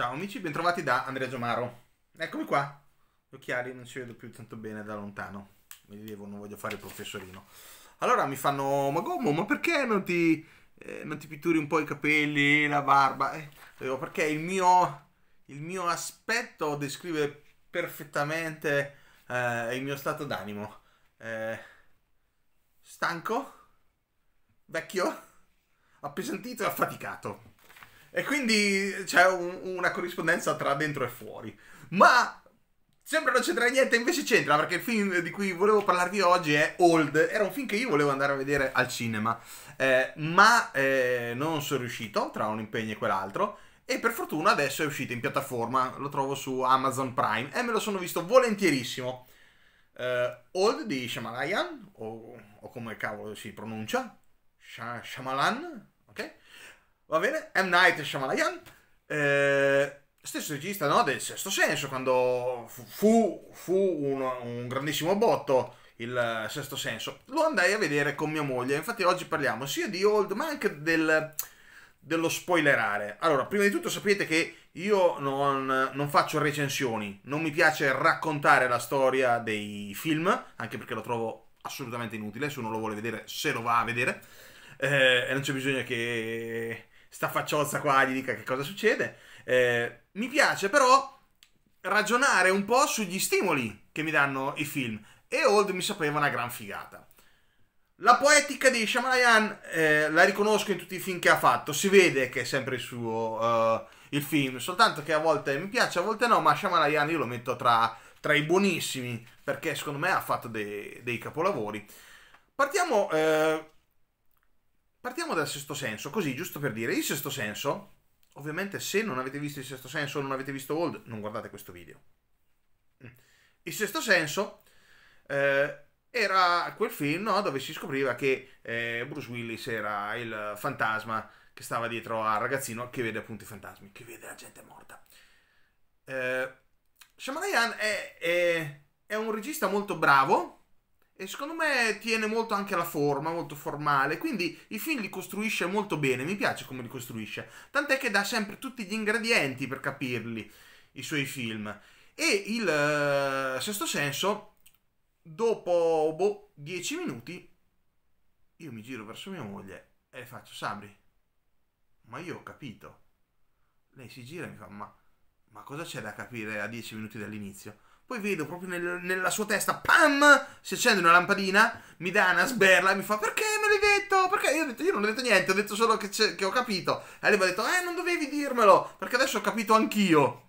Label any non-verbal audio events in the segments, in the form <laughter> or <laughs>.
Ciao amici, bentrovati da Andrea Giomaro. Eccomi qua. Gli occhiali non ci vedo più tanto bene da lontano. Mi devo, non voglio fare il professorino. Allora mi fanno, ma Gommo, ma perché non ti, eh, non ti pitturi un po' i capelli, la barba? Eh, perché il mio, il mio aspetto descrive perfettamente eh, il mio stato d'animo. Eh, stanco, vecchio, appesantito e affaticato. E quindi c'è un, una corrispondenza tra dentro e fuori. Ma sembra non c'entra niente, invece c'entra, perché il film di cui volevo parlarvi oggi è Old. Era un film che io volevo andare a vedere al cinema, eh, ma eh, non sono riuscito tra un impegno e quell'altro. E per fortuna adesso è uscito in piattaforma, lo trovo su Amazon Prime e me lo sono visto volentierissimo. Eh, Old di Shyamalan, o, o, come cavolo si pronuncia, Sha- Shamalan, ok? Va bene? M. Night Shyamalan. Eh, stesso regista no? del Sesto Senso, quando fu, fu, un, un, grandissimo botto il Sesto Senso. Lo andai a vedere con mia moglie, infatti oggi parliamo sia di Old ma anche del, dello spoilerare. Allora, prima di tutto sapete che io non, non faccio recensioni, non mi piace raccontare la storia dei film, anche perché lo trovo assolutamente inutile, se uno lo vuole vedere se lo va a vedere. Eh, e non c'è bisogno che sta facciozza qua gli dica che cosa succede. Eh, mi piace però ragionare un po' sugli stimoli che mi danno i film e Old mi sapeva una gran figata. La poetica di Shyamalan eh, la riconosco in tutti i film che ha fatto, si vede che è sempre il suo uh, il film, soltanto che a volte mi piace, a volte no, ma Shyamalan io lo metto tra, tra i buonissimi perché secondo me ha fatto dei, dei capolavori. Partiamo eh, Partiamo dal sesto senso, così giusto per dire, il sesto senso, ovviamente se non avete visto il sesto senso o non avete visto Old, non guardate questo video. Il sesto senso eh, era quel film no, dove si scopriva che eh, Bruce Willis era il fantasma che stava dietro al ragazzino che vede appunto i fantasmi, che vede la gente morta. Eh, Shamalayan è, è, è un regista molto bravo, e secondo me tiene molto anche alla forma, molto formale, quindi i film li costruisce molto bene, mi piace come li costruisce. Tant'è che dà sempre tutti gli ingredienti per capirli, i suoi film. E il uh, sesto senso, dopo boh, dieci minuti, io mi giro verso mia moglie e le faccio, Sabri, ma io ho capito. Lei si gira e mi fa, ma, ma cosa c'è da capire a dieci minuti dall'inizio? Poi vedo proprio nel, nella sua testa, pam, si accende una lampadina, mi dà una sberla e mi fa perché me l'hai detto? Perché io ho detto, io non ho detto niente, ho detto solo che, che ho capito. E lui mi ha detto, eh, non dovevi dirmelo, perché adesso ho capito anch'io.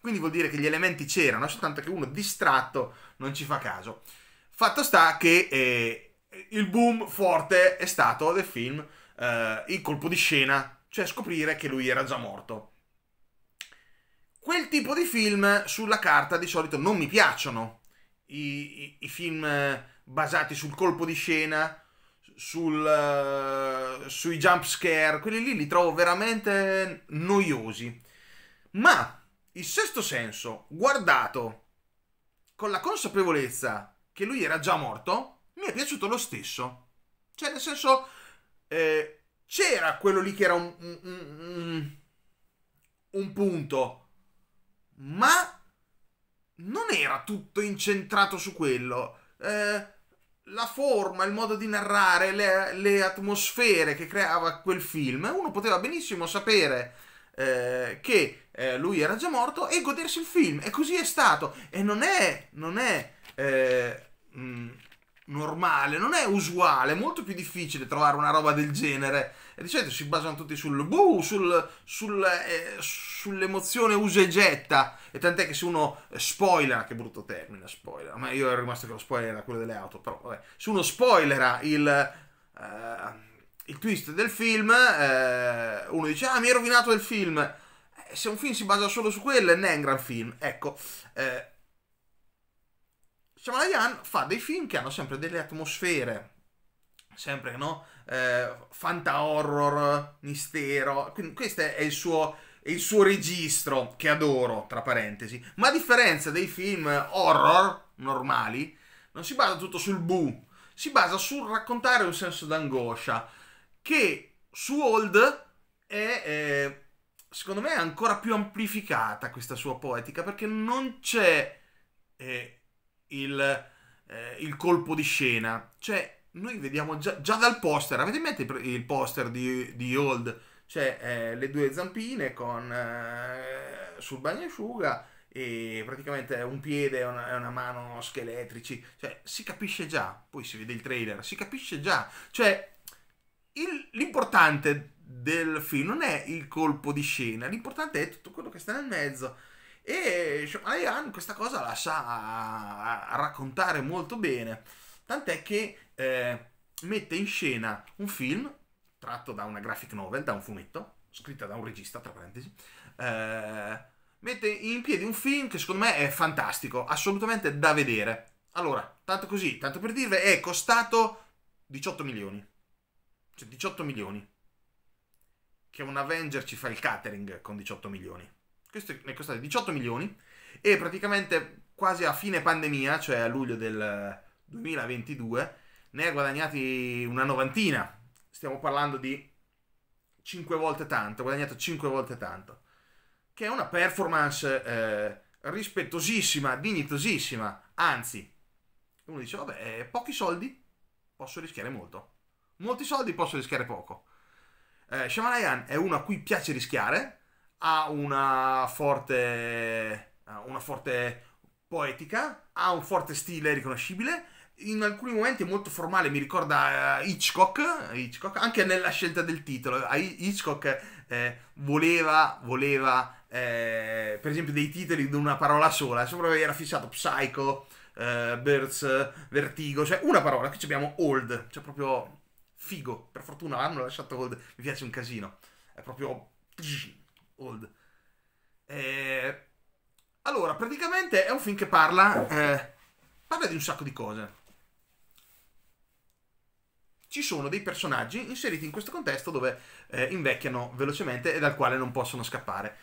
Quindi vuol dire che gli elementi c'erano, soltanto che uno distratto non ci fa caso. Fatto sta che eh, il boom forte è stato del film eh, Il colpo di scena, cioè scoprire che lui era già morto. Quel tipo di film sulla carta di solito non mi piacciono. I, i, i film eh, basati sul colpo di scena, sul, uh, sui jump scare, quelli lì li trovo veramente noiosi. Ma il sesto senso, guardato con la consapevolezza che lui era già morto, mi è piaciuto lo stesso. Cioè, nel senso, eh, c'era quello lì che era un, un, un, un punto ma non era tutto incentrato su quello. Eh, la forma, il modo di narrare, le, le, atmosfere che creava quel film, uno poteva benissimo sapere eh, che eh, lui era già morto e godersi il film. E così è stato. E non è, non è eh, mh, mm, normale, non è usuale, è molto più difficile trovare una roba del genere. E di solito si basano tutti sul buh, sul, sul, eh, sull'emozione usa e getta. E tant'è che se uno eh, spoiler, che brutto termine, spoiler, ma io ero rimasto che lo spoiler era quello delle auto, però vabbè. Se uno spoilera il, eh, il twist del film, eh, uno dice, ah mi hai rovinato il film. Eh, se un film si basa solo su quello, non è un gran film. Ecco, eh, Shyamalan fa dei film che hanno sempre delle atmosfere, sempre no? Eh, fanta horror, mistero, quindi questo è il suo il suo registro, che adoro, tra parentesi, ma a differenza dei film horror normali, non si basa tutto sul bu, si basa sul raccontare un senso d'angoscia, che su Old è, eh, secondo me, ancora più amplificata questa sua poetica, perché non c'è eh, il, eh, il colpo di scena. Cioè, noi vediamo già, già dal poster, avete in mente il poster di, di Old? Cioè, eh, le due zampine con, eh, sul bagnasciuga e praticamente un piede e una, una, mano scheletrici. Cioè, si capisce già, poi si vede il trailer, si capisce già. Cioè, il, l'importante del film non è il colpo di scena, l'importante è tutto quello che sta nel mezzo. E Shyamalan questa cosa la sa raccontare molto bene, tant'è che eh, mette in scena un film tratto da una graphic novel, da un fumetto, scritta da un regista, tra parentesi, eh, mette in piedi un film che secondo me è fantastico, assolutamente da vedere. Allora, tanto così, tanto per dirvi, è costato 18 milioni. Cioè 18 milioni. Che un Avenger ci fa il catering con 18 milioni questo ne è costato 18 milioni e praticamente quasi a fine pandemia, cioè a luglio del 2022, ne ha guadagnati una novantina. Stiamo parlando di 5 volte tanto, ha guadagnato 5 volte tanto, che è una performance eh, rispettosissima, dignitosissima, anzi, uno dice, vabbè, eh, pochi soldi posso rischiare molto, molti soldi posso rischiare poco. Eh, Shyamalan è uno a cui piace rischiare, ha una forte, una forte poetica, ha un forte stile riconoscibile, in alcuni momenti è molto formale, mi ricorda eh, Hitchcock, Hitchcock anche nella scelta del titolo. Hitchcock eh, voleva, voleva eh, per esempio dei titoli di una parola sola, sopra era fissato Psycho, eh, Birds, Vertigo, cioè una parola, qui abbiamo Old, cioè proprio figo, per fortuna hanno lasciato Old, mi piace un casino, è proprio Old. Eh, allora, praticamente è un film che parla, eh, parla di un sacco di cose. Ci sono dei personaggi inseriti in questo contesto dove eh, invecchiano velocemente e dal quale non possono scappare.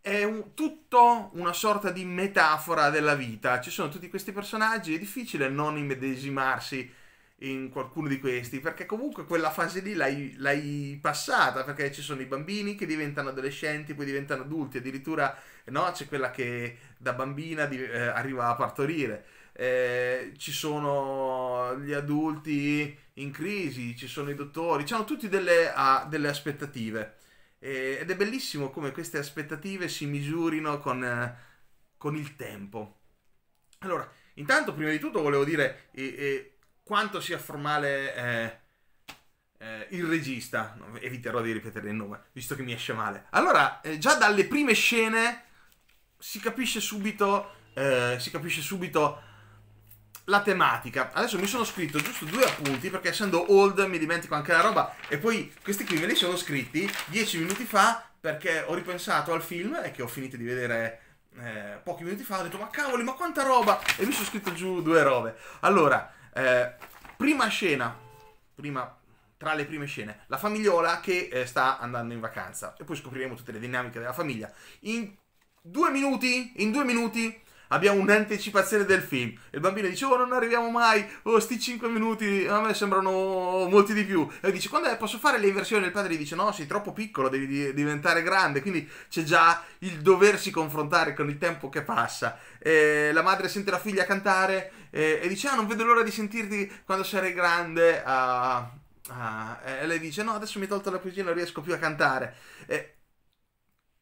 È un, tutto una sorta di metafora della vita. Ci sono tutti questi personaggi, è difficile non immedesimarsi in qualcuno di questi, perché comunque quella fase lì l'hai, l'hai, passata, perché ci sono i bambini che diventano adolescenti, poi diventano adulti, addirittura no, c'è quella che da bambina di, eh, arriva a partorire, eh, ci sono gli adulti in crisi, ci sono i dottori, ci hanno tutti delle, ah, delle aspettative eh, ed è bellissimo come queste aspettative si misurino con, con il tempo. Allora, intanto prima di tutto volevo dire quanto sia formale eh, eh, il regista. Eviterò di ripetere il nome, visto che mi esce male. Allora, eh, già dalle prime scene si capisce subito. Eh, si capisce subito la tematica. Adesso mi sono scritto giusto due appunti perché essendo old mi dimentico anche la roba. E poi questi qui me li sono scritti dieci minuti fa perché ho ripensato al film e che ho finito di vedere eh, pochi minuti fa. Ho detto ma cavoli, ma quanta roba! E mi sono scritto giù due robe. Allora, eh, prima scena, prima, tra le prime scene, la famigliola che eh, sta andando in vacanza. E poi scopriremo tutte le dinamiche della famiglia. In due minuti, in due minuti abbiamo un'anticipazione del film. E il bambino dice: Oh, non arriviamo mai. Oh, sti 5 minuti a me sembrano molti di più. E dice: Quando è, posso fare le inversioni? Il padre dice: No, sei troppo piccolo, devi diventare grande. Quindi c'è già il doversi confrontare con il tempo che passa. E la madre sente la figlia cantare e, e dice: Ah, non vedo l'ora di sentirti quando sarai grande. Ah, ah. e lei dice: No, adesso mi hai tolto la cugina, non riesco più a cantare. E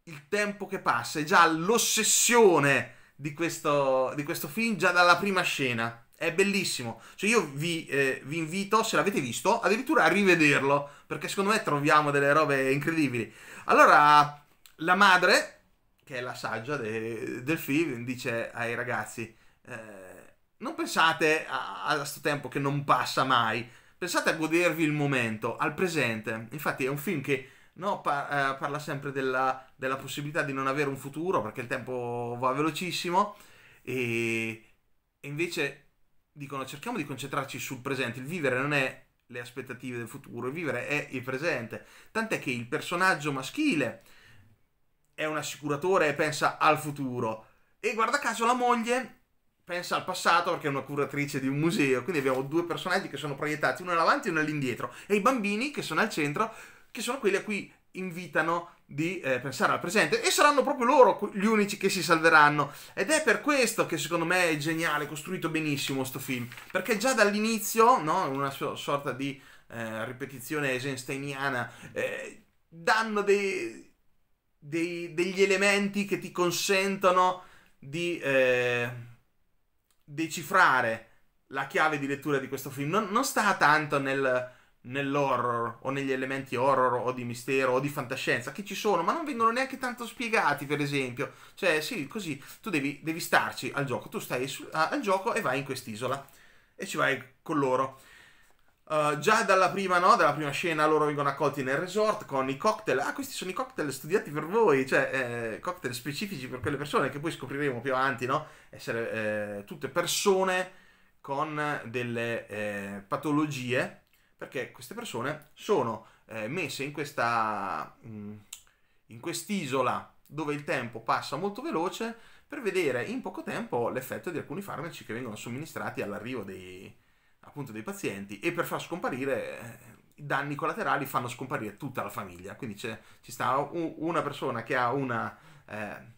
il tempo che passa, è già l'ossessione di questo, di questo film già dalla prima scena. È bellissimo. Cioè io vi, eh, vi, invito, se l'avete visto, addirittura a rivederlo, perché secondo me troviamo delle robe incredibili. Allora, la madre, che è la saggia de- del film, dice ai ragazzi, eh, non pensate a questo tempo che non passa mai, pensate a godervi il momento, al presente. Infatti è un film che no, pa- eh, parla sempre della, della, possibilità di non avere un futuro perché il tempo va velocissimo e, e invece dicono cerchiamo di concentrarci sul presente, il vivere non è le aspettative del futuro, il vivere è il presente, tant'è che il personaggio maschile è un assicuratore e pensa al futuro e guarda caso la moglie pensa al passato perché è una curatrice di un museo, quindi abbiamo due personaggi che sono proiettati uno all'avanti e uno all'indietro e i bambini che sono al centro che sono quelli a cui invitano di eh, pensare al presente e saranno proprio loro gli unici che si salveranno ed è per questo che secondo me è geniale, costruito benissimo questo film perché già dall'inizio, no, una sorta di eh, ripetizione eisensteiniana, eh, danno dei, dei, degli elementi che ti consentono di eh, decifrare la chiave di lettura di questo film non, non sta tanto nel nell'horror o negli elementi horror o di mistero o di fantascienza che ci sono ma non vengono neanche tanto spiegati per esempio cioè sì così tu devi, devi starci al gioco tu stai su, a, al gioco e vai in quest'isola e ci vai con loro uh, già dalla prima, no? dalla prima scena loro vengono accolti nel resort con i cocktail ah questi sono i cocktail studiati per voi cioè eh, cocktail specifici per quelle persone che poi scopriremo più avanti no? essere eh, tutte persone con delle eh, patologie perché queste persone sono eh, messe in questa mm, in quest'isola dove il tempo passa molto veloce per vedere in poco tempo l'effetto di alcuni farmaci che vengono somministrati all'arrivo dei, appunto, dei pazienti e per far scomparire eh, i danni collaterali fanno scomparire tutta la famiglia quindi ci sta una persona che ha una eh,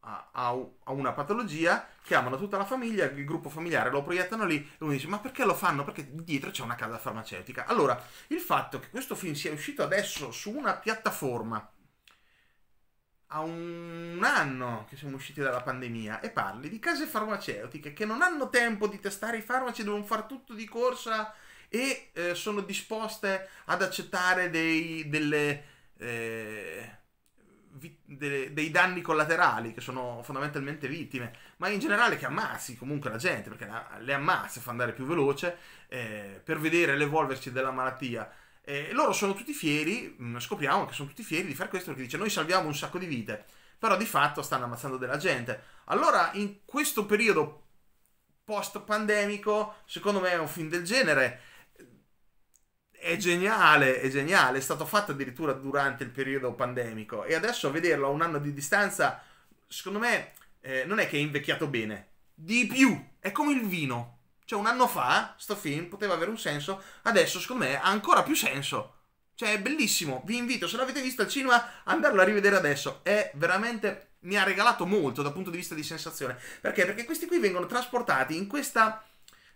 a, ha una patologia, chiamano tutta la famiglia, il gruppo familiare lo proiettano lì e uno dice ma perché lo fanno? Perché dietro c'è una casa farmaceutica. Allora, il fatto che questo film sia uscito adesso su una piattaforma a un anno che siamo usciti dalla pandemia e parli di case farmaceutiche che non hanno tempo di testare i farmaci, devono fare tutto di corsa e eh, sono disposte ad accettare dei, delle... Eh, vi- de- dei danni collaterali, che sono fondamentalmente vittime, ma in generale che ammazzi comunque la gente, perché la- le ammazza, fa andare più veloce, eh, per vedere l'evolversi della malattia. E loro sono tutti fieri, mm, scopriamo che sono tutti fieri di fare questo perché dice noi salviamo un sacco di vite, però di fatto stanno ammazzando della gente. Allora in questo periodo post pandemico, secondo me è un film del genere è geniale, è geniale, è stato fatto addirittura durante il periodo pandemico e adesso vederlo a un anno di distanza, secondo me, eh, non è che è invecchiato bene, di più, è come il vino. Cioè un anno fa sto film poteva avere un senso, adesso secondo me ha ancora più senso. Cioè è bellissimo, vi invito, se l'avete visto al cinema, andarlo a rivedere adesso, è veramente... Mi ha regalato molto dal punto di vista di sensazione. Perché? Perché questi qui vengono trasportati in questa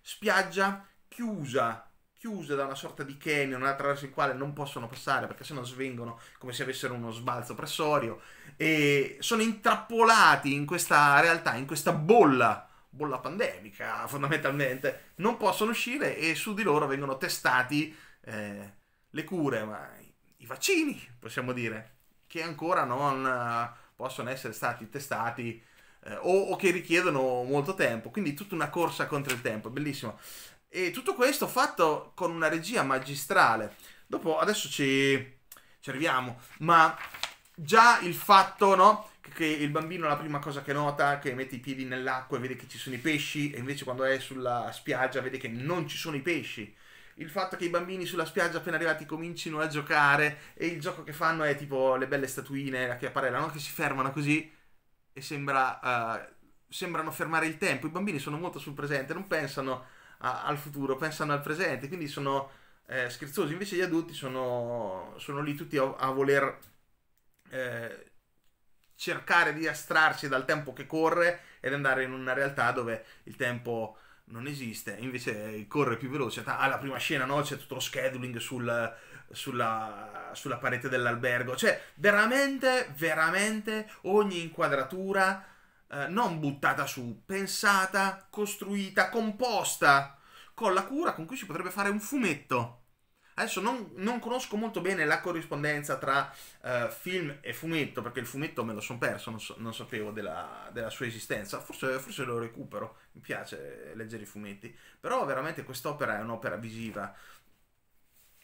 spiaggia chiusa, chiuse da una sorta di canyon attraverso il quale non possono passare perché sennò svengono come se avessero uno sbalzo pressorio e sono intrappolati in questa realtà, in questa bolla bolla pandemica fondamentalmente non possono uscire e su di loro vengono testati eh, le cure ma i vaccini possiamo dire che ancora non eh, possono essere stati testati eh, o, o, che richiedono molto tempo quindi tutta una corsa contro il tempo bellissimo e tutto questo fatto con una regia magistrale. Dopo, adesso ci, ci arriviamo, ma già il fatto, no? Che il bambino la prima cosa che nota, che mette i piedi nell'acqua e vede che ci sono i pesci, e invece quando è sulla spiaggia vede che non ci sono i pesci. Il fatto che i bambini sulla spiaggia appena arrivati comincino a giocare e il gioco che fanno è tipo le belle statuine, la chiapparella, no? Che si fermano così e sembra, uh, sembrano fermare il tempo. I bambini sono molto sul presente, non pensano a, al futuro, pensano al presente, quindi sono eh, scherzosi. Invece gli adulti sono, sono lì tutti a, a voler eh, cercare di astrarsi dal tempo che corre ed andare in una realtà dove il tempo non esiste, invece eh, corre più veloce. Alla prima scena, no? C'è tutto lo scheduling sul, sulla, sulla, parete dell'albergo. Cioè, veramente, veramente ogni inquadratura eh, non buttata su, pensata, costruita, composta, con la cura con cui si potrebbe fare un fumetto. Adesso non, non conosco molto bene la corrispondenza tra eh, film e fumetto, perché il fumetto me lo sono perso, non, so, non sapevo della, della, sua esistenza. Forse, forse, lo recupero, mi piace leggere i fumetti. Però veramente quest'opera è un'opera visiva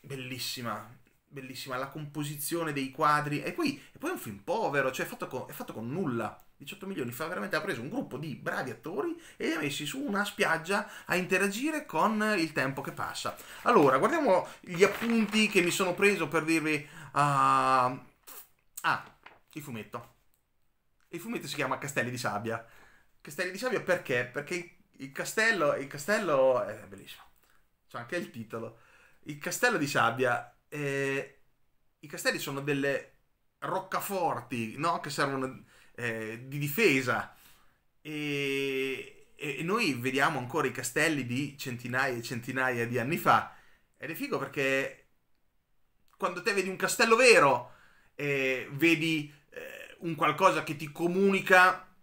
bellissima, bellissima, la composizione dei quadri. E poi, e poi è un film povero, cioè è fatto con, è fatto con nulla 18 milioni, fa veramente, ha preso un gruppo di bravi attori e li ha messi su una spiaggia a interagire con il tempo che passa. Allora, guardiamo gli appunti che mi sono preso per dirvi... Uh... ah, il fumetto. Il fumetto si chiama Castelli di Sabbia. Castelli di Sabbia perché? Perché il castello, il castello è bellissimo. C'è anche il titolo. Il castello di sabbia. Eh, I castelli sono delle roccaforti, no? Che servono eh, di difesa e, e, noi vediamo ancora i castelli di centinaia e centinaia di anni fa ed è figo perché quando te vedi un castello vero eh, vedi eh, un qualcosa che ti comunica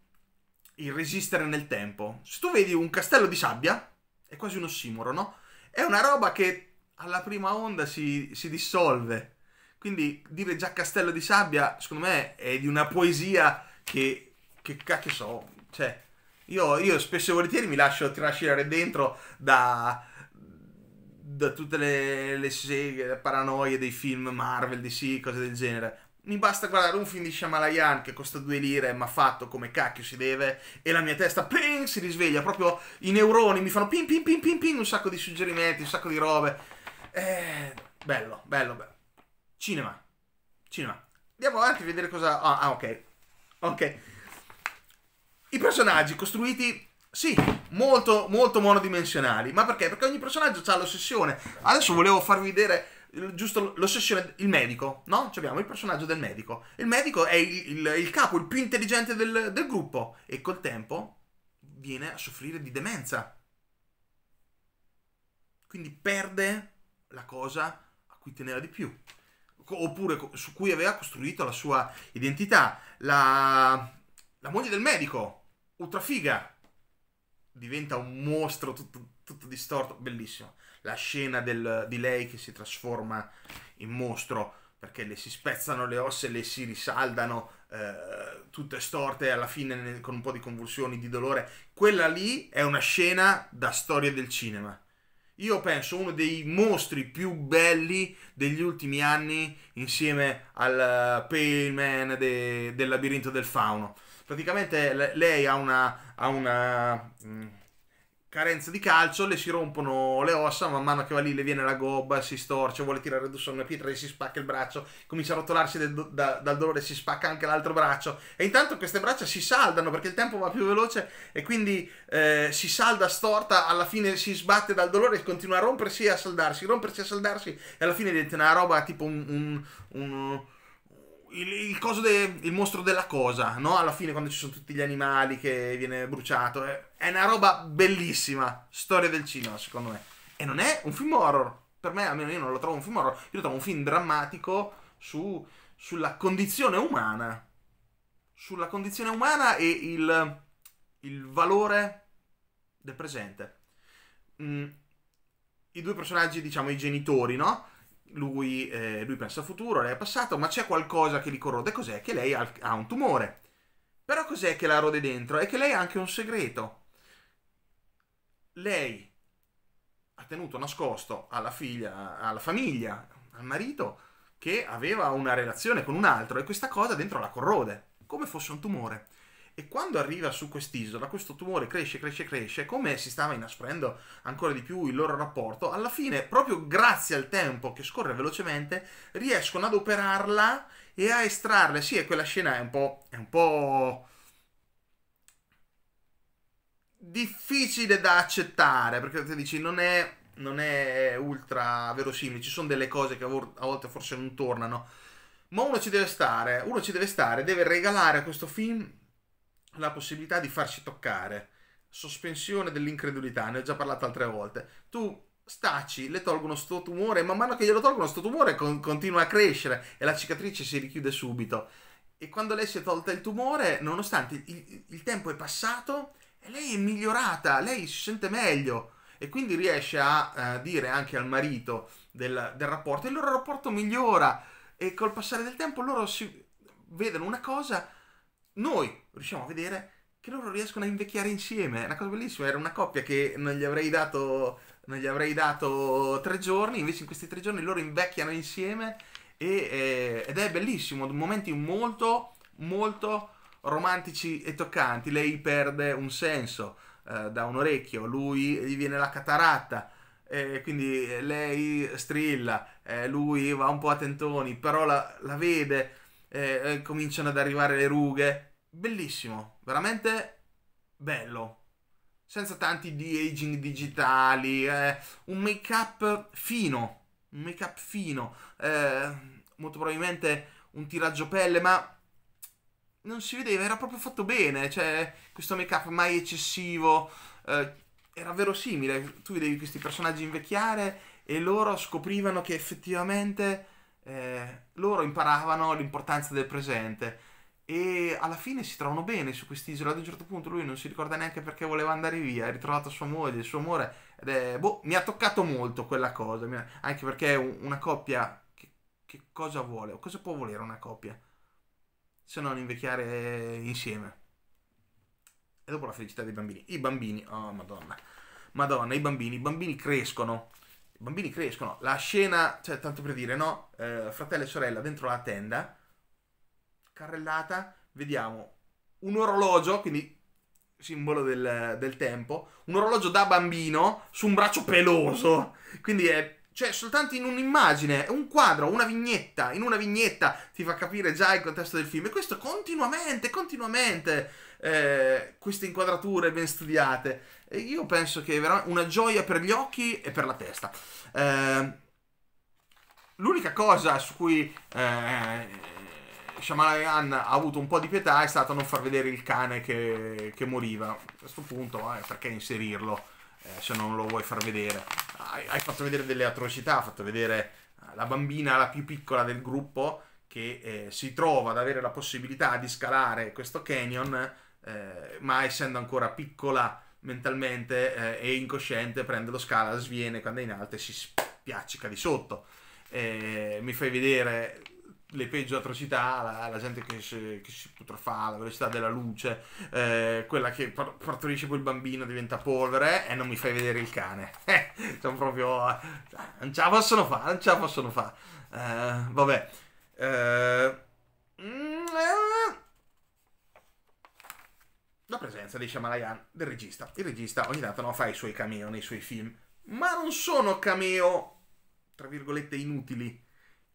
il resistere nel tempo se tu vedi un castello di sabbia è quasi uno ossimoro no? è una roba che alla prima onda si, si dissolve quindi dire già castello di sabbia secondo me è di una poesia che, che cacchio so, cioè, io, io spesso e volentieri mi lascio trascinare dentro da, da tutte le, le, seghe, le paranoie dei film Marvel, DC, cose del genere. Mi basta guardare un film di Shamalayan che costa due lire ma fatto come cacchio si deve e la mia testa ping, si risveglia, proprio i neuroni mi fanno ping ping ping ping ping un sacco di suggerimenti, un sacco di robe. Eh, bello, bello, bello. Cinema. Cinema. Andiamo avanti a vedere cosa... Ah, ah ok ok. I personaggi costruiti sì, molto, molto monodimensionali. Ma perché? Perché ogni personaggio ha l'ossessione. Adesso volevo farvi vedere giusto l'ossessione, il medico, no? Ci abbiamo il personaggio del medico. Il medico è il, il, il capo, il più intelligente del, del, gruppo e col tempo viene a soffrire di demenza. Quindi perde la cosa a cui teneva di più oppure su cui aveva costruito la sua identità. La, la moglie del medico, ultrafiga, diventa un mostro tutto, tutto distorto, bellissimo. La scena del, di lei che si trasforma in mostro perché le si spezzano le ossa e le si risaldano eh, tutte storte alla fine con un po' di convulsioni, di dolore. Quella lì è una scena da storia del cinema io penso uno dei mostri più belli degli ultimi anni insieme al eh, Pale Man de, del labirinto del fauno. Praticamente lei ha una... Ha una mm, carenza di calcio, le si rompono le ossa, man mano che va lì le viene la gobba, si storce, vuole tirare su una pietra e si spacca il braccio, comincia a rotolarsi do- da- dal dolore, si spacca anche l'altro braccio e intanto queste braccia si saldano perché il tempo va più veloce e quindi eh, si salda storta, alla fine si sbatte dal dolore e continua a rompersi e a saldarsi, rompersi e a saldarsi e alla fine diventa una roba tipo un, un, un il, il, coso de, il mostro della cosa, no? Alla fine quando ci sono tutti gli animali che viene bruciato. È, è una roba bellissima. Storia del cinema, secondo me. E non è un film horror. Per me, almeno io non lo trovo un film horror. Io lo trovo un film drammatico su, sulla condizione umana. Sulla condizione umana e il, il valore del presente. Mm. I due personaggi, diciamo, i genitori, no? lui, eh, lui, pensa al futuro, lei è passato, ma c'è qualcosa che li corrode. Cos'è? Che lei ha, ha un tumore. Però cos'è che la rode dentro? È che lei ha anche un segreto. Lei ha tenuto nascosto alla figlia, alla famiglia, al marito, che aveva una relazione con un altro e questa cosa dentro la corrode, come fosse un tumore. E quando arriva su quest'isola, questo tumore cresce, cresce, cresce, come si stava inasprendo ancora di più il loro rapporto, alla fine, proprio grazie al tempo che scorre velocemente, riescono ad operarla e a estrarla. Sì, e quella scena è un po'... È un po' difficile da accettare, perché ti dici, non è, non è ultra verosimile, ci sono delle cose che a volte forse non tornano, ma uno ci deve stare, uno ci deve stare, deve regalare a questo film la possibilità di farsi toccare, sospensione dell'incredulità, ne ho già parlato altre volte. Tu staci, le tolgono sto tumore, man mano che glielo tolgono sto tumore con, continua a crescere e la cicatrice si richiude subito. E quando lei si è tolta il tumore, nonostante il, il tempo è passato, lei è migliorata, lei si sente meglio e quindi riesce a uh, dire anche al marito del, del, rapporto, il loro rapporto migliora e col passare del tempo loro si vedono una cosa noi riusciamo a vedere che loro riescono a invecchiare insieme. È una cosa bellissima. Era una coppia che non gli avrei dato, non gli avrei dato tre giorni, invece in questi tre giorni loro invecchiano insieme e, eh, ed è bellissimo. Momenti molto, molto romantici e toccanti. Lei perde un senso eh, da un orecchio, lui gli viene la cataratta. Eh, quindi lei strilla, eh, lui va un po' a tentoni, però la, la vede, eh, cominciano ad arrivare le rughe. Bellissimo, veramente bello. Senza tanti di aging digitali, eh, un make-up fino, un make-up fino, eh, molto probabilmente un tiraggio pelle, ma non si vedeva, era proprio fatto bene, cioè questo make-up mai eccessivo, eh, era verosimile, tu vedevi questi personaggi invecchiare e loro scoprivano che effettivamente eh, loro imparavano l'importanza del presente e alla fine si trovano bene su quest'isola. Ad un certo punto lui non si ricorda neanche perché voleva andare via, ha ritrovato sua moglie, il suo amore. Ed è, boh, mi ha toccato molto quella cosa, anche perché una coppia che, che cosa vuole o cosa può volere una coppia se non invecchiare insieme. E dopo la felicità dei bambini. I bambini, oh madonna, madonna, i bambini, i bambini crescono i bambini crescono. La scena, cioè, tanto per dire, no? Eh, fratello e sorella dentro la tenda, carrellata, vediamo un orologio, quindi simbolo del, del, tempo, un orologio da bambino su un braccio peloso. Quindi è cioè, soltanto in un'immagine, un quadro, una vignetta, in una vignetta ti fa capire già il contesto del film. E questo continuamente, continuamente, eh, queste inquadrature ben studiate. E io penso che è veramente una gioia per gli occhi e per la testa. Eh, l'unica cosa su cui... Eh, Shyamalan ha avuto un po' di pietà è stato non far vedere il cane che, che moriva. A questo punto, eh, perché inserirlo eh, se non lo vuoi far vedere? hai fatto vedere delle atrocità, hai fatto vedere eh, la bambina la più piccola del gruppo che eh, si trova ad avere la possibilità di scalare questo canyon, eh, ma essendo ancora piccola mentalmente eh, e incosciente prende lo scala, sviene quando è in alto e si spiaccica di sotto. Eh, mi fai vedere le peggio atrocità, la, la gente che, si, che si putrefà, la velocità della luce, eh, quella che partorisce poi il bambino diventa polvere eh, e non mi fai vedere il cane. <laughs> Eh, sono proprio... Eh, non ce la possono fare, non ce la possono fare. Eh, vabbè. Eh, mm, la presenza di Shamalayan, del regista. Il regista ogni tanto no, fa i suoi cameo nei suoi film, ma non sono cameo, tra virgolette, inutili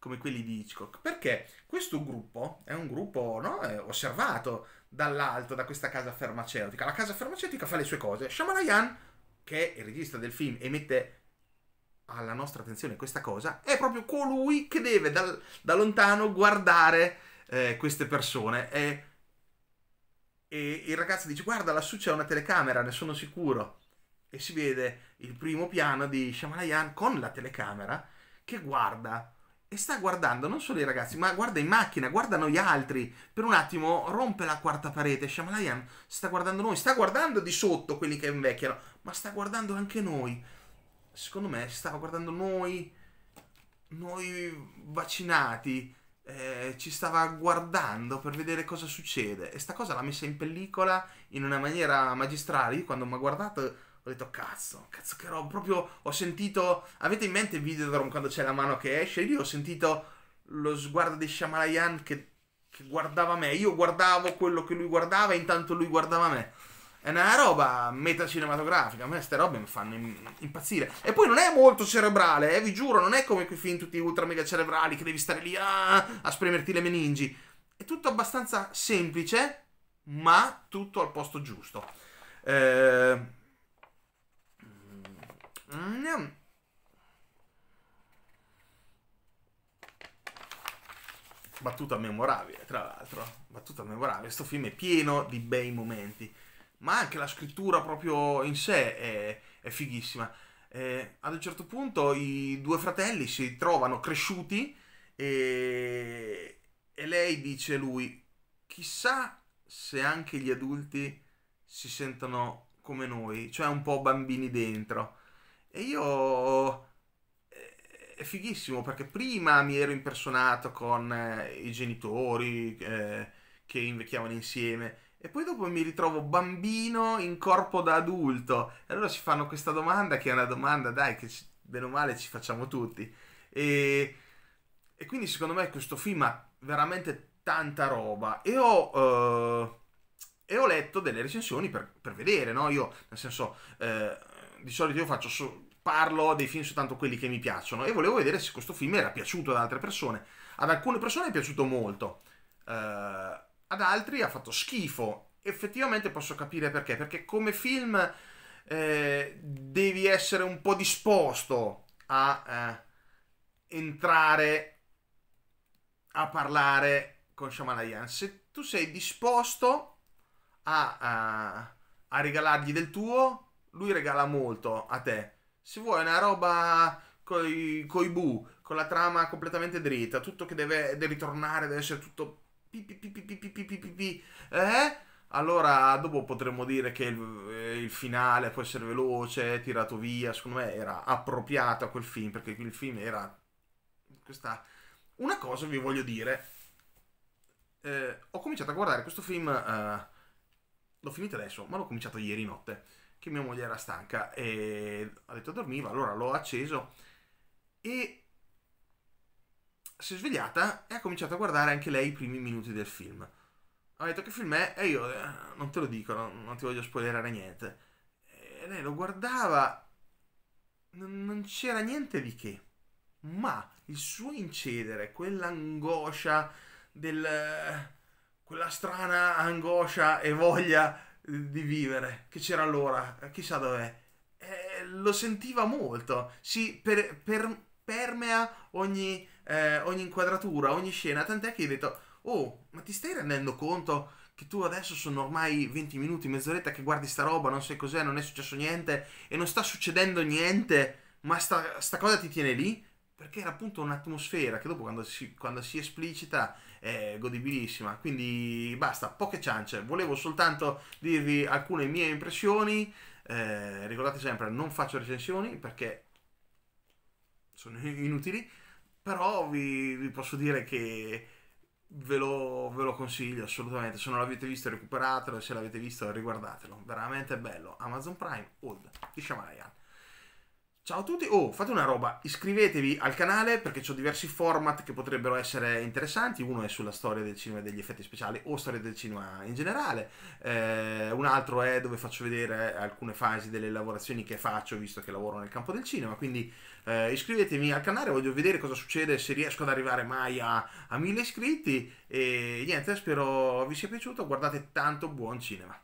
come quelli di Hitchcock, perché questo gruppo è un gruppo no, osservato dall'alto, da questa casa farmaceutica. La casa farmaceutica fa le sue cose. Shyamalan, che è il regista del film e mette alla nostra attenzione questa cosa, è proprio colui che deve dal, da lontano guardare eh, queste persone. E, e il ragazzo dice guarda lassù c'è una telecamera, ne sono sicuro. E si vede il primo piano di Shyamalan con la telecamera che guarda e sta guardando non solo i ragazzi, ma guarda in macchina, guarda noi altri. Per un attimo rompe la quarta parete. Shyamalan sta guardando noi, sta guardando di sotto quelli che invecchiano, ma sta guardando anche noi. Secondo me stava guardando noi, noi vaccinati, eh, ci stava guardando per vedere cosa succede. E sta cosa l'ha messa in pellicola in una maniera magistrale. Io quando mi ha guardato ho detto cazzo, cazzo che roba, proprio ho sentito, avete in mente il Videodrome quando c'è la mano che esce? Io ho sentito lo sguardo di Shamalayan che, che guardava me, io guardavo quello che lui guardava e intanto lui guardava me. È una roba metacinematografica, a me queste robe mi fanno impazzire. E poi non è molto cerebrale, eh, vi giuro, non è come quei film tutti ultra mega cerebrali che devi stare lì ah, a spremerti le meningi. È tutto abbastanza semplice, ma tutto al posto giusto. Ehm... Mm. Battuta memorabile, tra l'altro. Battuta memorabile. Questo film è pieno di bei momenti. Ma anche la scrittura proprio in sé è, è fighissima. Eh, ad un certo punto i due fratelli si trovano cresciuti e, e lei dice a lui, chissà se anche gli adulti si sentono come noi, cioè un po' bambini dentro. E io... Eh, è fighissimo perché prima mi ero impersonato con eh, i genitori eh, che invecchiavano insieme e poi dopo mi ritrovo bambino in corpo da adulto. E allora si fanno questa domanda che è una domanda, dai, che bene o male ci facciamo tutti. E, e quindi secondo me questo film ha veramente tanta roba. E ho... Eh, e ho letto delle recensioni per, per vedere, no? Io, nel senso, eh, di solito io faccio so parlo dei film soltanto quelli che mi piacciono e volevo vedere se questo film era piaciuto ad altre persone. Ad alcune persone è piaciuto molto, uh, ad altri ha fatto schifo. Effettivamente posso capire perché, perché come film eh, devi essere un po' disposto a eh, entrare a parlare con Shamalayan. Se tu sei disposto a, a, eh, a regalargli del tuo, lui regala molto a te. Se vuoi una roba coi, coi bu, con la trama completamente dritta, tutto che deve, deve ritornare, deve essere tutto... Eh? Allora dopo potremmo dire che il, il, finale può essere veloce, tirato via, secondo me era appropriato a quel film, perché il film era... Questa... Una cosa vi voglio dire, eh, ho cominciato a guardare questo film, eh, l'ho finito adesso, ma l'ho cominciato ieri notte che mia moglie era stanca e ha detto dormiva, allora l'ho acceso e si è svegliata e ha cominciato a guardare anche lei i primi minuti del film. Ha detto che film è e io eh, non te lo dico, non, non, ti voglio spoilerare niente. E lei lo guardava, non, non c'era niente di che, ma il suo incedere, quell'angoscia del... quella strana angoscia e voglia di vivere che c'era allora, chissà dov'è, eh, lo sentiva molto, si per, per, permea ogni, eh, ogni inquadratura, ogni scena, tant'è che hai detto, oh, ma ti stai rendendo conto che tu adesso sono ormai 20 minuti, mezz'oretta che guardi sta roba, non sai cos'è, non è successo niente e non sta succedendo niente, ma sta, sta cosa ti tiene lì? Perché era appunto un'atmosfera che dopo quando si, quando si esplicita eh, godibilissima. Quindi basta, poche ciance. Volevo soltanto dirvi alcune mie impressioni. Eh, ricordate sempre, non faccio recensioni perché sono <laughs> inutili, però vi, vi posso dire che ve lo, ve lo, consiglio assolutamente. Se non l'avete visto recuperatelo, se l'avete visto riguardatelo. Veramente bello. Amazon Prime, Old di Shamalayan. Ciao a tutti, oh fate una roba, iscrivetevi al canale perché ho diversi format che potrebbero essere interessanti, uno è sulla storia del cinema e degli effetti speciali o storia del cinema in generale, eh, un altro è dove faccio vedere alcune fasi delle lavorazioni che faccio visto che lavoro nel campo del cinema, quindi eh, iscrivetemi al canale, voglio vedere cosa succede se riesco ad arrivare mai a, a mille iscritti e niente, spero vi sia piaciuto, guardate tanto buon cinema.